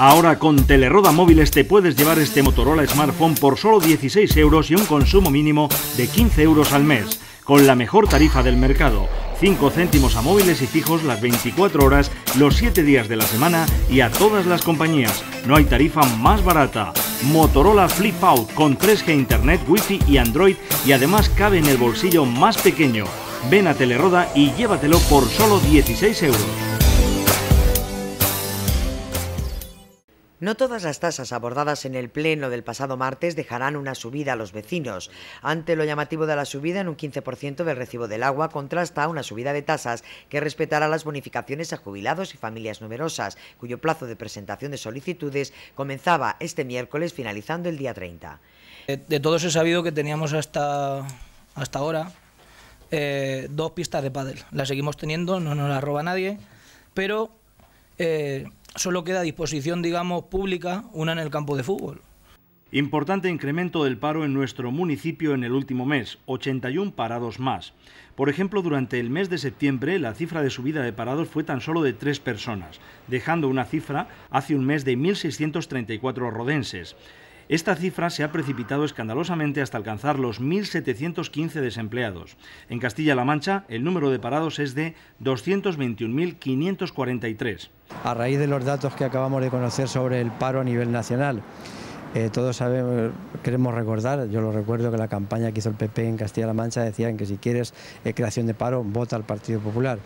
Ahora con Teleroda Móviles te puedes llevar este Motorola Smartphone por solo 16 euros y un consumo mínimo de 15 euros al mes, con la mejor tarifa del mercado, 5 céntimos a móviles y fijos las 24 horas, los 7 días de la semana y a todas las compañías. No hay tarifa más barata. Motorola Flip Out con 3G Internet, Wi-Fi y Android y además cabe en el bolsillo más pequeño. Ven a Teleroda y llévatelo por solo 16 euros. No todas las tasas abordadas en el Pleno del pasado martes dejarán una subida a los vecinos. Ante lo llamativo de la subida en un 15% del recibo del agua, contrasta una subida de tasas que respetará las bonificaciones a jubilados y familias numerosas, cuyo plazo de presentación de solicitudes comenzaba este miércoles finalizando el día 30. De, todos he sabido que teníamos hasta, hasta ahora eh, dos pistas de pádel. Las seguimos teniendo, no nos las roba nadie, pero... Eh, solo queda a disposición, digamos, pública una en el campo de fútbol. Importante incremento del paro en nuestro municipio en el último mes, 81 parados más. Por ejemplo, durante el mes de septiembre la cifra de subida de parados fue tan solo de tres personas, dejando una cifra hace un mes de 1.634 rodenses. Esta cifra se ha precipitado escandalosamente hasta alcanzar los 1.715 desempleados. En Castilla-La Mancha, el número de parados es de 221.543. A raíz de los datos que acabamos de conocer sobre el paro a nivel nacional, eh, todos sabemos, queremos recordar, yo lo recuerdo que la campaña que hizo el PP en Castilla-La Mancha decían que si quieres eh, creación de paro, vota al Partido Popular.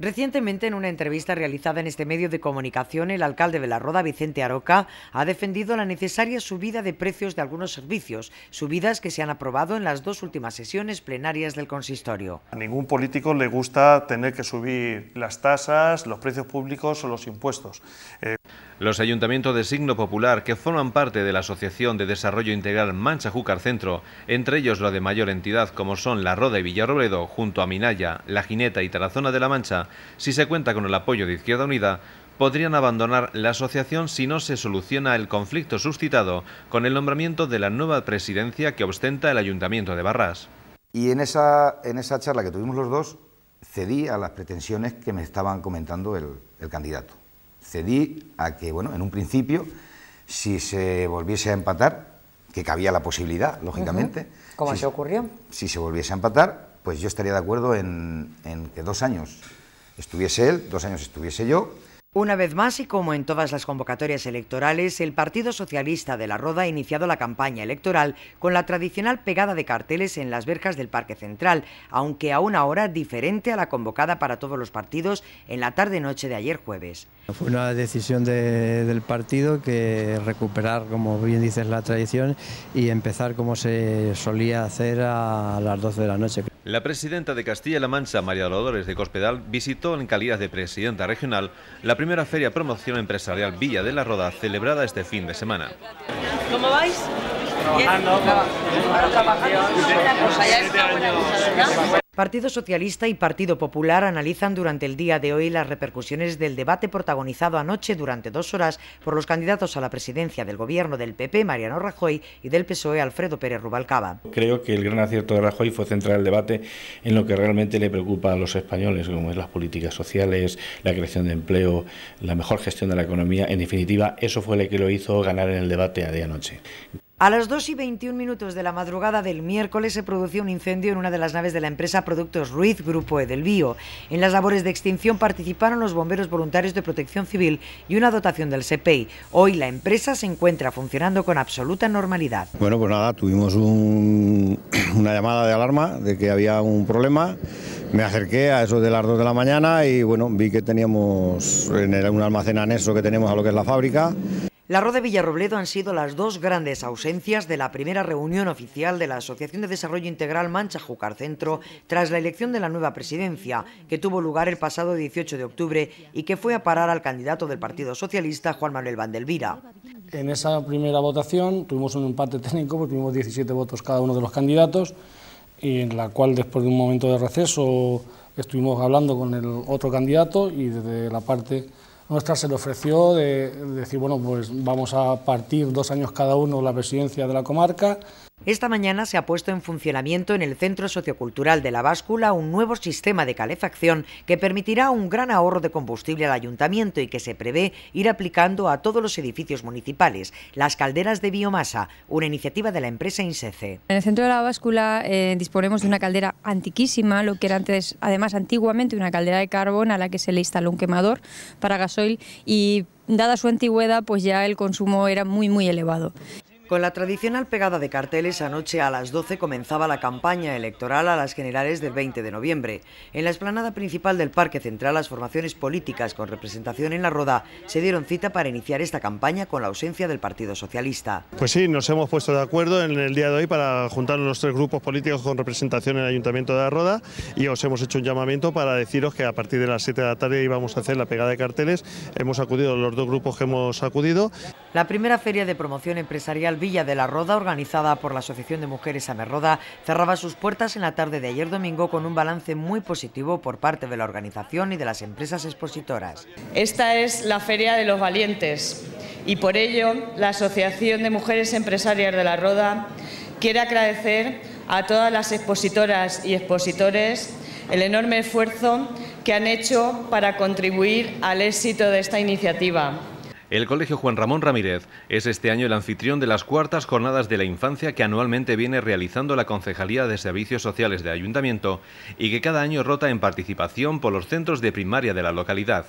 Recientemente, en una entrevista realizada en este medio de comunicación, el alcalde de La Roda, Vicente Aroca, ha defendido la necesaria subida de precios de algunos servicios, subidas que se han aprobado en las dos últimas sesiones plenarias del consistorio. A ningún político le gusta tener que subir las tasas, los precios públicos o los impuestos. Eh, los ayuntamientos de signo popular que forman parte de la Asociación de Desarrollo Integral Mancha Júcar Centro, entre ellos la de mayor entidad como son La Roda y Villarrobledo, junto a Minaya, La Gineta y Tarazona de la Mancha, si se cuenta con el apoyo de Izquierda Unida, podrían abandonar la asociación si no se soluciona el conflicto suscitado con el nombramiento de la nueva presidencia que ostenta el Ayuntamiento de Barras. Y en esa, en esa charla que tuvimos los dos, cedí a las pretensiones que me estaban comentando el candidato cedí a que, bueno, en un principio, si se volviese a empatar, que cabía la posibilidad, lógicamente. ¿Cómo se ocurrió? Si se volviese a empatar, pues yo estaría de acuerdo en, en que dos años estuviese él, dos años estuviese yo, una vez más, y como en todas las convocatorias electorales, el Partido Socialista de la Roda ha iniciado la campaña electoral con la tradicional pegada de carteles en las verjas del Parque Central, aunque a una hora diferente a la convocada para todos los partidos en la tarde-noche de ayer jueves. Fue una decisión del partido que recuperar, como bien dices, la tradición y empezar como se solía hacer a las 12 de la noche. La presidenta de Castilla-La Mancha, María Dolores de Cospedal, visitó en calidad de presidenta regional la primera feria promoción empresarial Villa de la Roda celebrada este fin de semana. Partido Socialista y Partido Popular analizan durante el día de hoy las repercusiones del debate protagonizado anoche durante dos horas por los candidatos a la presidencia del gobierno del PP, Mariano Rajoy, y del PSOE, Alfredo Pérez Rubalcaba. Creo que el gran acierto de Rajoy fue centrar el debate en lo que realmente le preocupa a los españoles, como es las políticas sociales, la creación de empleo, la mejor gestión de la economía. En definitiva, eso fue lo que lo hizo ganar en el debate a de anoche. A las 2 y 21 minutos de la madrugada del miércoles se produjo un incendio en una de las naves de la empresa Productos Ruiz Grupo Edelbío. En las labores de extinción participaron los bomberos voluntarios de protección civil y una dotación del SEPEI. Hoy la empresa se encuentra funcionando con absoluta normalidad. Bueno, pues nada, tuvimos una llamada de alarma de que había un problema. Me acerqué a eso de las 2 de la mañana y bueno, vi que teníamos en un almacén anexo que tenemos a lo que es la fábrica la de Villarrobledo han sido las dos grandes ausencias de la primera reunión oficial de la Asociación de Desarrollo Integral Mancha Jucar Centro tras la elección de la nueva presidencia, que tuvo lugar el pasado 18 de octubre y que fue a parar al candidato del Partido Socialista, Juan Manuel Vandelvira. En esa primera votación tuvimos un empate técnico, porque tuvimos 17 votos cada uno de los candidatos, y en la cual después de un momento de receso estuvimos hablando con el otro candidato y desde la parte nuestra se le ofreció de, decir, bueno, pues vamos a partir dos años cada uno la presidencia de la comarca esta mañana se ha puesto en funcionamiento en el Centro Sociocultural de la Báscula un nuevo sistema de calefacción que permitirá un gran ahorro de combustible al ayuntamiento y que se prevé ir aplicando a todos los edificios municipales. Las calderas de biomasa, una iniciativa de la empresa Insece. En el centro de la báscula eh, disponemos de una caldera antiquísima, lo que era antes, además antiguamente una caldera de carbón a la que se le instaló un quemador para gasoil y dada su antigüedad pues ya el consumo era muy muy elevado. Con la tradicional pegada de carteles, anoche a las 12 comenzaba la campaña electoral a las generales del 20 de noviembre. En la explanada principal del Parque Central, las formaciones políticas con representación en la Roda se dieron cita para iniciar esta campaña con la ausencia del Partido Socialista. Pues sí, nos hemos puesto de acuerdo en el día de hoy para juntar los tres grupos políticos con representación en el Ayuntamiento de la Roda y os hemos hecho un llamamiento para deciros que a partir de las 7 de la tarde íbamos a hacer la pegada de carteles. Hemos acudido los dos grupos que hemos acudido. La primera feria de promoción empresarial Villa de la Roda, organizada por la Asociación de Mujeres Amerroda, cerraba sus puertas en la tarde de ayer domingo con un balance muy positivo por parte de la organización y de las empresas expositoras. Esta es la Feria de los Valientes y por ello la Asociación de Mujeres Empresarias de la Roda quiere agradecer a todas las expositoras y expositores el enorme esfuerzo que han hecho para contribuir al éxito de esta iniciativa. El Colegio Juan Ramón Ramírez es este año el anfitrión de las cuartas jornadas de la infancia que anualmente viene realizando la Concejalía de Servicios Sociales de Ayuntamiento y que cada año rota en participación por los centros de primaria de la localidad.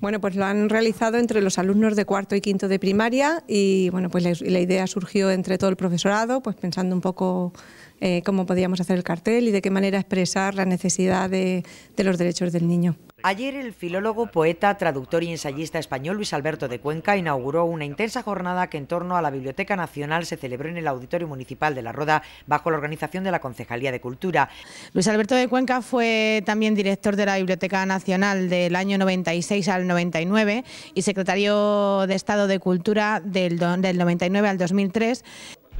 Bueno, pues lo han realizado entre los alumnos de cuarto y quinto de primaria y bueno, pues la, idea surgió entre todo el profesorado, pues pensando un poco eh, cómo podíamos hacer el cartel y de qué manera expresar la necesidad de los derechos del niño. Ayer el filólogo, poeta, traductor y ensayista español Luis Alberto de Cuenca inauguró una intensa jornada que en torno a la Biblioteca Nacional se celebró en el Auditorio Municipal de La Roda bajo la organización de la Concejalía de Cultura. Luis Alberto de Cuenca fue también director de la Biblioteca Nacional del año 96 al 99 y secretario de Estado de Cultura del, del 99 al 2003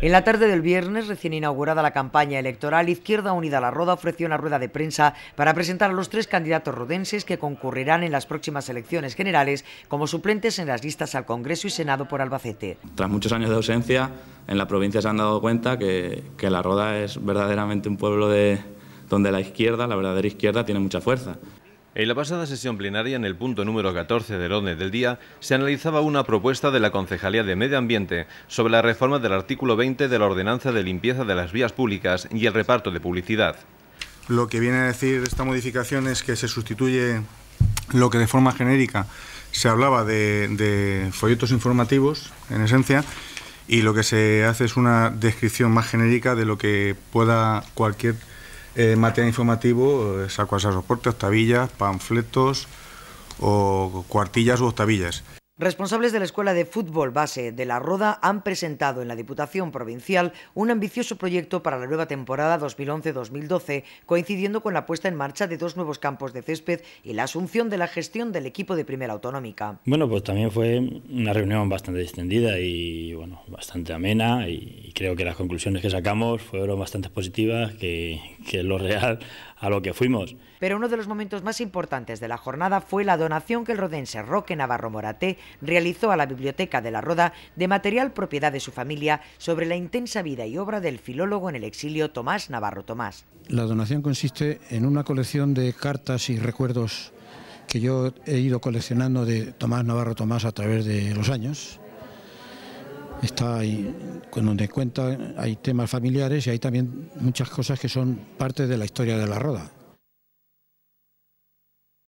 en la tarde del viernes, recién inaugurada la campaña electoral, Izquierda Unida La Roda ofreció una rueda de prensa para presentar a los tres candidatos rodenses que concurrirán en las próximas elecciones generales como suplentes en las listas al Congreso y Senado por Albacete. Tras muchos años de ausencia, en la provincia se han dado cuenta que, que La Roda es verdaderamente un pueblo donde la izquierda, la verdadera izquierda, tiene mucha fuerza. En la pasada sesión plenaria, en el punto número 14 del orden del día, se analizaba una propuesta de la Concejalía de Medio Ambiente sobre la reforma del artículo 20 de la Ordenanza de Limpieza de las Vías Públicas y el reparto de publicidad. Lo que viene a decir esta modificación es que se sustituye lo que de forma genérica se hablaba de, de folletos informativos, en esencia, y lo que se hace es una descripción más genérica de lo que pueda cualquier eh, material informativo, eh, saco a soporte, octavillas, panfletos o cuartillas u octavillas. Responsables de la Escuela de Fútbol Base de La Roda han presentado en la Diputación Provincial un ambicioso proyecto para la nueva temporada 2011-2012, coincidiendo con la puesta en marcha de dos nuevos campos de césped y la asunción de la gestión del equipo de Primera Autonómica. Bueno, pues también fue una reunión bastante extendida y bueno, bastante amena y creo que las conclusiones que sacamos fueron bastante positivas, que, que es lo real a lo que fuimos. Pero uno de los momentos más importantes de la jornada fue la donación que el rodense Roque Navarro Moraté realizó a la Biblioteca de la Roda de material propiedad de su familia sobre la intensa vida y obra del filólogo en el exilio Tomás Navarro Tomás. La donación consiste en una colección de cartas y recuerdos que yo he ido coleccionando de Tomás Navarro Tomás a través de los años. Está ahí, con donde cuenta, hay temas familiares y hay también muchas cosas que son parte de la historia de la Roda.